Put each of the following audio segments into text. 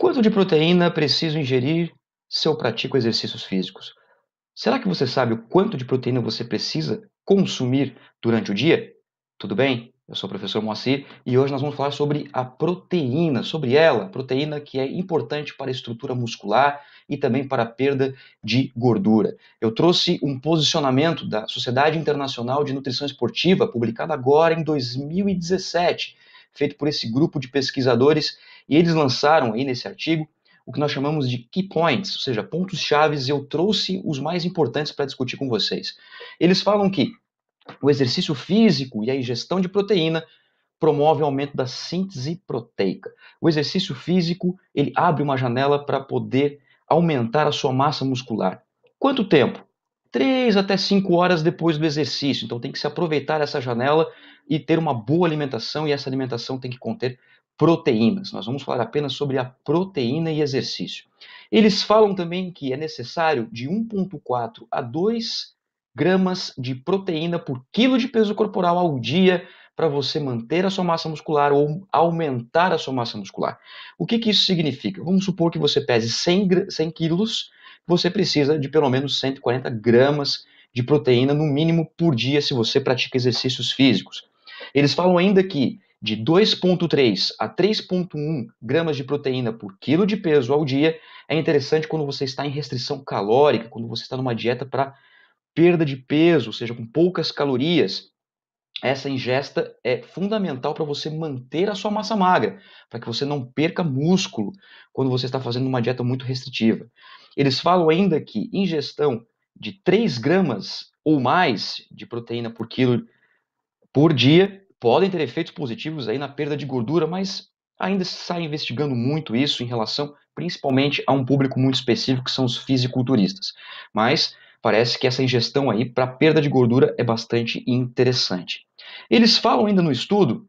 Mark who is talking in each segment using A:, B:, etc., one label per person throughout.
A: Quanto de proteína preciso ingerir se eu pratico exercícios físicos? Será que você sabe o quanto de proteína você precisa consumir durante o dia? Tudo bem? Eu sou o professor Moacir e hoje nós vamos falar sobre a proteína, sobre ela, proteína que é importante para a estrutura muscular e também para a perda de gordura. Eu trouxe um posicionamento da Sociedade Internacional de Nutrição Esportiva, publicado agora em 2017, feito por esse grupo de pesquisadores e eles lançaram aí nesse artigo o que nós chamamos de key points, ou seja, pontos chaves. Eu trouxe os mais importantes para discutir com vocês. Eles falam que o exercício físico e a ingestão de proteína promove o aumento da síntese proteica. O exercício físico ele abre uma janela para poder aumentar a sua massa muscular. Quanto tempo? Três até cinco horas depois do exercício. Então tem que se aproveitar essa janela e ter uma boa alimentação, e essa alimentação tem que conter proteínas. Nós vamos falar apenas sobre a proteína e exercício. Eles falam também que é necessário de 1,4 a 2 gramas de proteína por quilo de peso corporal ao dia para você manter a sua massa muscular ou aumentar a sua massa muscular. O que, que isso significa? Vamos supor que você pese 100, 100 quilos, você precisa de pelo menos 140 gramas de proteína, no mínimo, por dia, se você pratica exercícios físicos. Eles falam ainda que de 2,3 a 3,1 gramas de proteína por quilo de peso ao dia é interessante quando você está em restrição calórica, quando você está numa dieta para perda de peso, ou seja, com poucas calorias. Essa ingesta é fundamental para você manter a sua massa magra, para que você não perca músculo quando você está fazendo uma dieta muito restritiva. Eles falam ainda que ingestão de 3 gramas ou mais de proteína por quilo por dia podem ter efeitos positivos aí na perda de gordura, mas ainda se sai investigando muito isso em relação principalmente a um público muito específico que são os fisiculturistas. Mas parece que essa ingestão aí para perda de gordura é bastante interessante. Eles falam ainda no estudo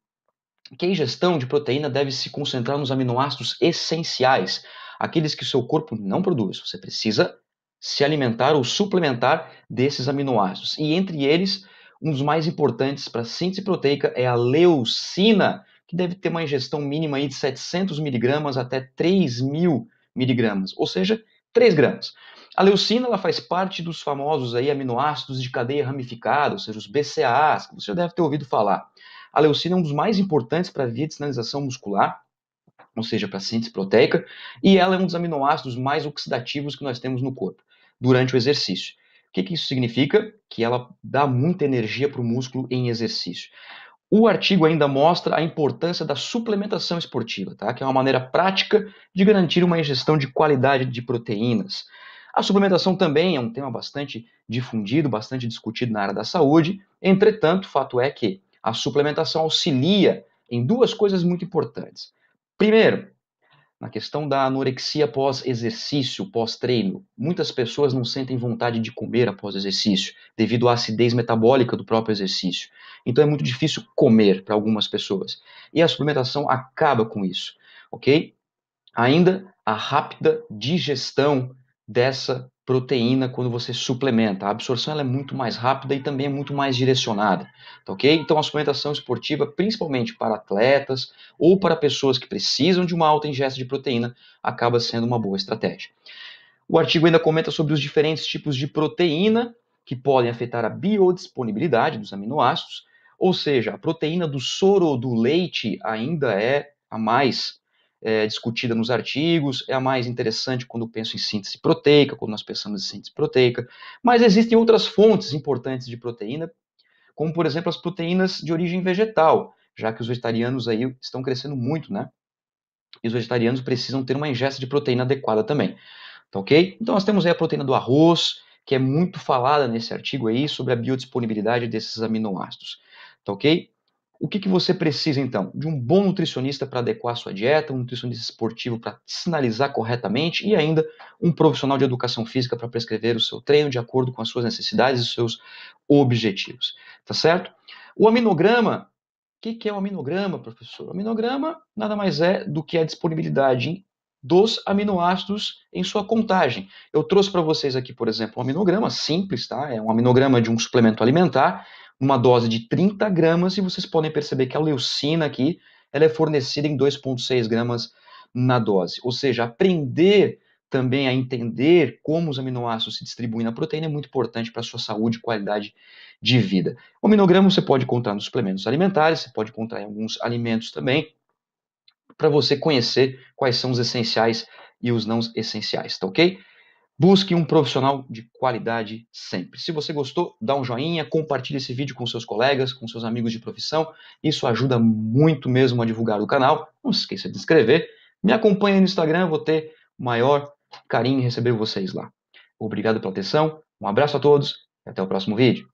A: que a ingestão de proteína deve se concentrar nos aminoácidos essenciais, aqueles que o seu corpo não produz. Você precisa se alimentar ou suplementar desses aminoácidos. E entre eles um dos mais importantes para síntese proteica é a leucina, que deve ter uma ingestão mínima aí de 700 miligramas até 3.000 miligramas, ou seja, 3 gramas. A leucina ela faz parte dos famosos aí aminoácidos de cadeia ramificada, ou seja, os BCAAs, que você deve ter ouvido falar. A leucina é um dos mais importantes para a via de sinalização muscular, ou seja, para a síntese proteica, e ela é um dos aminoácidos mais oxidativos que nós temos no corpo durante o exercício. O que, que isso significa? Que ela dá muita energia para o músculo em exercício. O artigo ainda mostra a importância da suplementação esportiva, tá? que é uma maneira prática de garantir uma ingestão de qualidade de proteínas. A suplementação também é um tema bastante difundido, bastante discutido na área da saúde. Entretanto, o fato é que a suplementação auxilia em duas coisas muito importantes. Primeiro, na questão da anorexia pós exercício, pós treino, muitas pessoas não sentem vontade de comer após exercício, devido à acidez metabólica do próprio exercício. Então é muito difícil comer para algumas pessoas. E a suplementação acaba com isso, ok? Ainda a rápida digestão dessa proteína quando você suplementa. A absorção é muito mais rápida e também é muito mais direcionada, tá ok? Então a suplementação esportiva, principalmente para atletas ou para pessoas que precisam de uma alta ingesta de proteína, acaba sendo uma boa estratégia. O artigo ainda comenta sobre os diferentes tipos de proteína que podem afetar a biodisponibilidade dos aminoácidos, ou seja, a proteína do soro do leite ainda é a mais é, discutida nos artigos, é a mais interessante quando penso em síntese proteica, quando nós pensamos em síntese proteica, mas existem outras fontes importantes de proteína, como por exemplo as proteínas de origem vegetal, já que os vegetarianos aí estão crescendo muito, né? E os vegetarianos precisam ter uma ingesta de proteína adequada também. Tá ok? Então nós temos aí a proteína do arroz, que é muito falada nesse artigo aí sobre a biodisponibilidade desses aminoácidos. Tá ok? O que, que você precisa então? De um bom nutricionista para adequar a sua dieta, um nutricionista esportivo para sinalizar corretamente e ainda um profissional de educação física para prescrever o seu treino de acordo com as suas necessidades e os seus objetivos. Tá certo? O aminograma o que, que, é o aminograma, professor? O aminograma nada mais é do que a disponibilidade dos aminoácidos em sua contagem. Eu trouxe para vocês aqui, por exemplo, um aminograma simples, tá? É um aminograma de um suplemento alimentar uma dose de 30 gramas e vocês podem perceber que a leucina aqui ela é fornecida em 2,6 gramas na dose. Ou seja, aprender também a entender como os aminoácidos se distribuem na proteína é muito importante para a sua saúde e qualidade de vida. O aminograma você pode encontrar nos suplementos alimentares, você pode encontrar em alguns alimentos também, para você conhecer quais são os essenciais e os não essenciais, tá ok? Busque um profissional de qualidade sempre. Se você gostou, dá um joinha, compartilhe esse vídeo com seus colegas, com seus amigos de profissão. Isso ajuda muito mesmo a divulgar o canal. Não se esqueça de inscrever. Me acompanhe no Instagram, vou ter o maior carinho em receber vocês lá. Obrigado pela atenção, um abraço a todos e até o próximo vídeo.